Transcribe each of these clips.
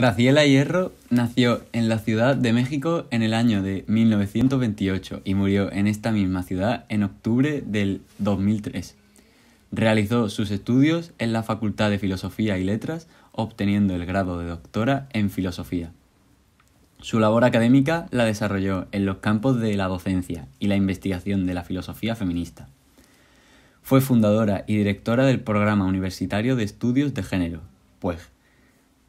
Graciela Hierro nació en la Ciudad de México en el año de 1928 y murió en esta misma ciudad en octubre del 2003. Realizó sus estudios en la Facultad de Filosofía y Letras, obteniendo el grado de doctora en Filosofía. Su labor académica la desarrolló en los campos de la docencia y la investigación de la filosofía feminista. Fue fundadora y directora del Programa Universitario de Estudios de Género, PUEG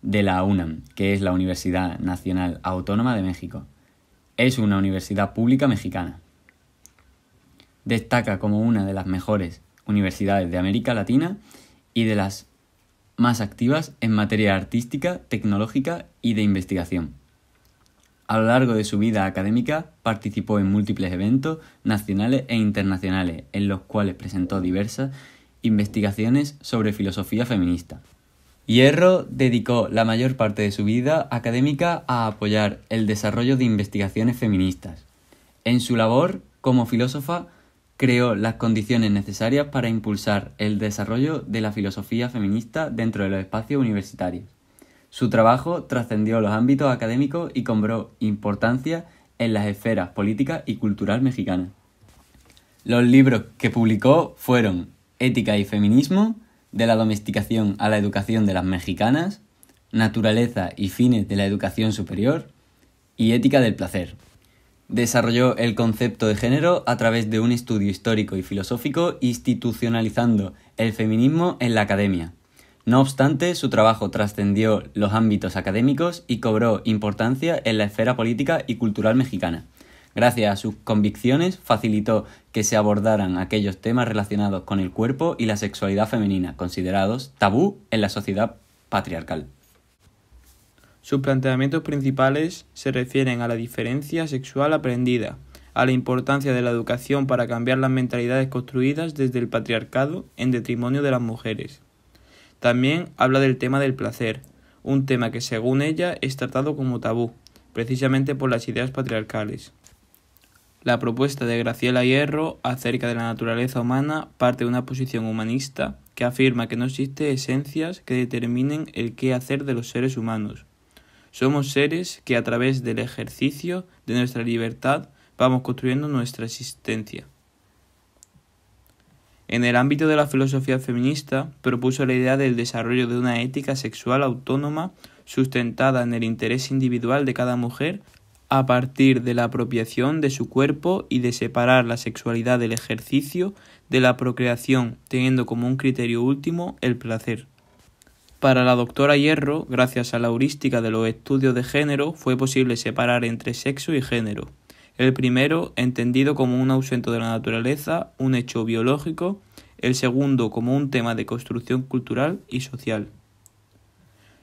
de la UNAM, que es la Universidad Nacional Autónoma de México. Es una universidad pública mexicana. Destaca como una de las mejores universidades de América Latina y de las más activas en materia artística, tecnológica y de investigación. A lo largo de su vida académica participó en múltiples eventos nacionales e internacionales en los cuales presentó diversas investigaciones sobre filosofía feminista. Hierro dedicó la mayor parte de su vida académica a apoyar el desarrollo de investigaciones feministas. En su labor como filósofa, creó las condiciones necesarias para impulsar el desarrollo de la filosofía feminista dentro de los espacios universitarios. Su trabajo trascendió los ámbitos académicos y cobró importancia en las esferas políticas y cultural mexicanas. Los libros que publicó fueron Ética y Feminismo, de la domesticación a la educación de las mexicanas, naturaleza y fines de la educación superior y ética del placer. Desarrolló el concepto de género a través de un estudio histórico y filosófico institucionalizando el feminismo en la academia. No obstante, su trabajo trascendió los ámbitos académicos y cobró importancia en la esfera política y cultural mexicana, Gracias a sus convicciones facilitó que se abordaran aquellos temas relacionados con el cuerpo y la sexualidad femenina, considerados tabú en la sociedad patriarcal. Sus planteamientos principales se refieren a la diferencia sexual aprendida, a la importancia de la educación para cambiar las mentalidades construidas desde el patriarcado en detrimonio de las mujeres. También habla del tema del placer, un tema que según ella es tratado como tabú, precisamente por las ideas patriarcales. La propuesta de Graciela Hierro acerca de la naturaleza humana parte de una posición humanista que afirma que no existe esencias que determinen el qué hacer de los seres humanos. Somos seres que a través del ejercicio de nuestra libertad vamos construyendo nuestra existencia. En el ámbito de la filosofía feminista, propuso la idea del desarrollo de una ética sexual autónoma sustentada en el interés individual de cada mujer a partir de la apropiación de su cuerpo y de separar la sexualidad del ejercicio de la procreación, teniendo como un criterio último el placer. Para la doctora Hierro, gracias a la heurística de los estudios de género, fue posible separar entre sexo y género. El primero, entendido como un ausento de la naturaleza, un hecho biológico, el segundo como un tema de construcción cultural y social.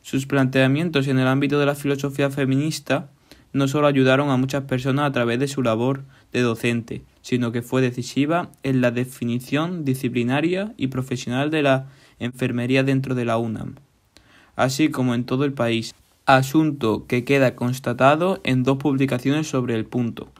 Sus planteamientos en el ámbito de la filosofía feminista no solo ayudaron a muchas personas a través de su labor de docente, sino que fue decisiva en la definición disciplinaria y profesional de la enfermería dentro de la UNAM, así como en todo el país, asunto que queda constatado en dos publicaciones sobre el punto.